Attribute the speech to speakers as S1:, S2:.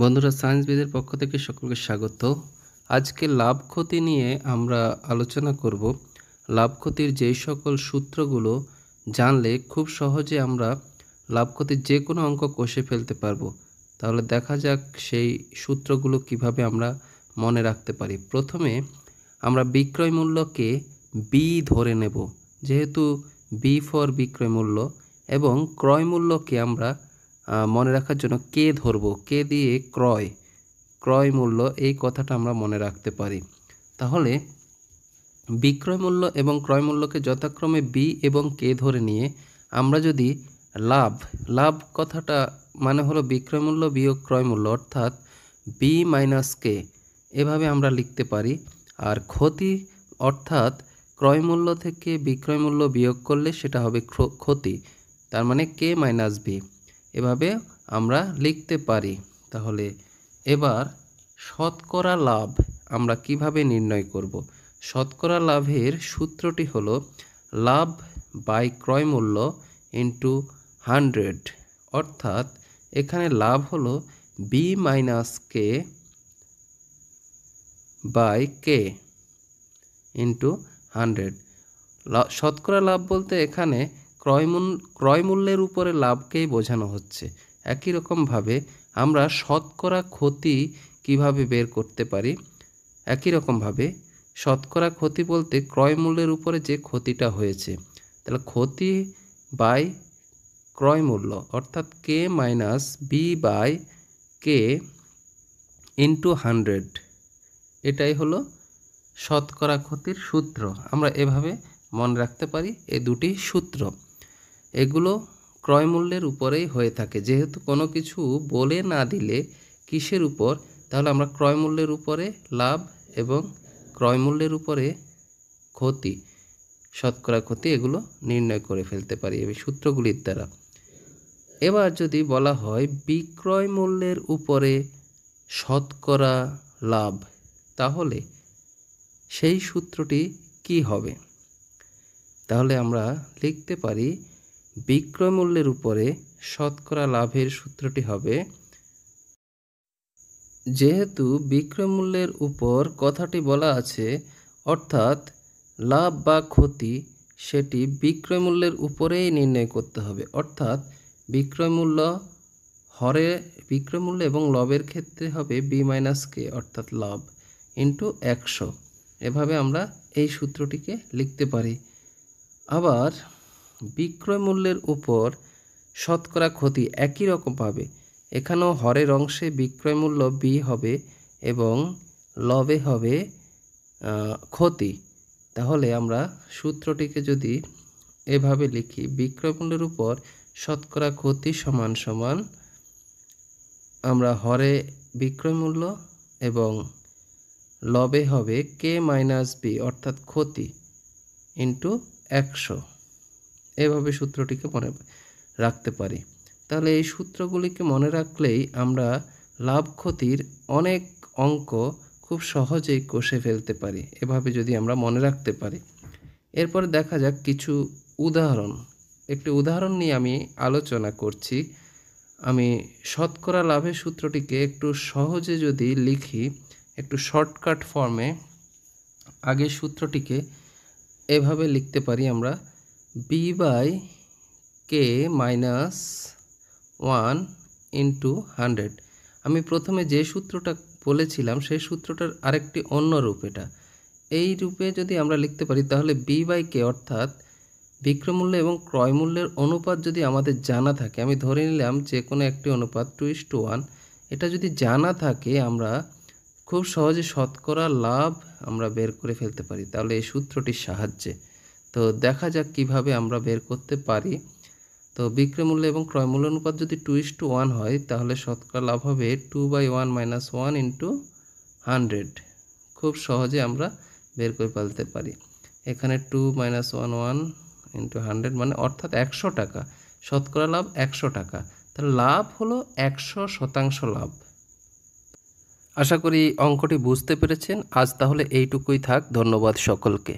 S1: বন্ধুরা সায়েন্স বিদের পক্ষ থেকে সকলকে স্বাগত আজকে লাভ ক্ষতি নিয়ে আমরা আলোচনা করব লাভ ক্ষতির যেই সকল সূত্রগুলো জানলে খুব সহজে আমরা লাভ ক্ষতির যে কোনো অঙ্ক কষে ফেলতে পারবো তাহলে দেখা যাক সেই সূত্রগুলো কিভাবে আমরা মনে রাখতে পারি প্রথমে আমরা বিক্রয় মূল্যকে বি ধরে নেব যেহেতু বি ফর বিক্রয় মূল্য এবং ক্রয় মূল্যকে আমরা মনে রাখার জন্য কে ধরব কে দিয়ে ক্রয় ক্রয় মূল্য এই কথাটা আমরা মনে রাখতে পারি তাহলে বিক্রয় মূল্য এবং ক্রয় মূল্যকে যথাক্রমে বি এবং কে ধরে নিয়ে আমরা যদি লাভ লাভ কথাটা মানে হলো বিক্রয় মূল্য বিয়োগ ক্রয় মূল্য অর্থাৎ বি মাইনাস কে এভাবে আমরা লিখতে পারি আর ক্ষতি অর্থাৎ ক্রয় মূল্য থেকে বিক্রয় মূল্য বিয়োগ করলে সেটা হবে ক্ষতি তার মানে কে মাইনাস বি এভাবে আমরা লিখতে পারি তাহলে এবার শতকরা লাভ আমরা কিভাবে নির্ণয় করব শতকরা লাভের সূত্রটি হলো লাভ বাই ক্রয় মূল্য ইন্টু হান্ড্রেড অর্থাৎ এখানে লাভ হলো B minus K by K into hundred শতকরা লাভ বলতে এখানে ক্রয়মূল ক্রয়মূল্যের উপরে লাভকেই বোঝানো হচ্ছে একই রকমভাবে আমরা শতকরা ক্ষতি কিভাবে বের করতে পারি একই রকমভাবে শতকরা ক্ষতি বলতে ক্রয়মূল্যের উপরে যে ক্ষতিটা হয়েছে তাহলে ক্ষতি বাই ক্রয়মূল্য অর্থাৎ K minus B by K into hundred এটাই হলো শতকরা ক্ষতির সূত্র আমরা এভাবে মনে রাখতে পারি এই দুটি সূত্র এগুলো ক্রয় মূল্যের উপরেই হয়ে থাকে যেহেতু কোনো কিছু বলে না দিলে কিসের উপর তাহলে আমরা ক্রয় মূল্যের উপরে লাভ এবং ক্রয় মূল্যের উপরে ক্ষতি শতকরা ক্ষতি এগুলো নির্ণয় করে ফেলতে পারি এই সূত্রগুলির দ্বারা এবার যদি বলা হয় বিক্রয় মূল্যের উপরে শতকরা লাভ তাহলে সেই সূত্রটি কি হবে তাহলে আমরা লিখতে পারি বিক্রয় মূল্যের উপরে শতকরা লাভের সূত্রটি হবে যেহেতু বিক্রয় মূল্যের উপর কথাটি বলা আছে অর্থাৎ লাভ বা ক্ষতি সেটি বিক্রয় মূল্যের উপরেই নির্ণয় করতে হবে অর্থাৎ বিক্রয় মূল্য হরে বিক্রয় মূল্য এবং লবের ক্ষেত্রে হবে বি মাইনাস কে অর্থাৎ লাভ ইন্টু একশো এভাবে আমরা এই সূত্রটিকে লিখতে পারি আবার বিক্রয় মূল্যের উপর শতকরা ক্ষতি একই রকম পাবে এখানেও হরের অংশে বিক্রয় মূল্য বি হবে এবং লবে হবে ক্ষতি তাহলে আমরা সূত্রটিকে যদি এভাবে লিখি বিক্রয় মূল্যের উপর শতকরা ক্ষতি সমান সমান আমরা হরে বিক্রয় মূল্য এবং লবে হবে কে মাইনাস বি অর্থাৎ ক্ষতি ইন্টু একশো এভাবে সূত্রটিকে মনে রাখতে পারি তাহলে এই সূত্রগুলিকে মনে রাখলেই আমরা লাভ ক্ষতির অনেক অঙ্ক খুব সহজেই কষে ফেলতে পারি এভাবে যদি আমরা মনে রাখতে পারি এরপর দেখা যাক কিছু উদাহরণ একটি উদাহরণ নিয়ে আমি আলোচনা করছি আমি শতকরা লাভের সূত্রটিকে একটু সহজে যদি লিখি একটু শর্টকাট ফর্মে আগের সূত্রটিকে এভাবে লিখতে পারি আমরা B by K minus one into hundred আমি প্রথমে যে সূত্রটা বলেছিলাম সেই সূত্রটার আরেকটি অন্য রূপ এটা এই রূপে যদি আমরা লিখতে পারি তাহলে বি বাই কে অর্থাৎ বিক্রমূল্য এবং ক্রয়মূল্যের অনুপাত যদি আমাদের জানা থাকে আমি ধরে নিলাম যে কোনো একটি অনুপাত টু ইস টু ওয়ান এটা যদি জানা থাকে আমরা খুব সহজে শতকরা লাভ আমরা বের করে ফেলতে পারি তাহলে এই সূত্রটির সাহায্যে তো দেখা যাক কিভাবে আমরা বের করতে পারি তো বিক্রয়মূল্য এবং ক্রয়মূল্য অনুপাত যদি টু ইস টু ওয়ান হয় তাহলে শতকরা লাভ হবে two by one minus one into hundred খুব সহজে আমরা বের করে ফেলতে পারি এখানে two minus one one into hundred মানে অর্থাৎ একশো টাকা শতকরা লাভ একশো টাকা তাহলে লাভ হলো একশো শতাংশ লাভ আশা করি অঙ্কটি বুঝতে পেরেছেন আজ তাহলে এইটুকুই থাক ধন্যবাদ সকলকে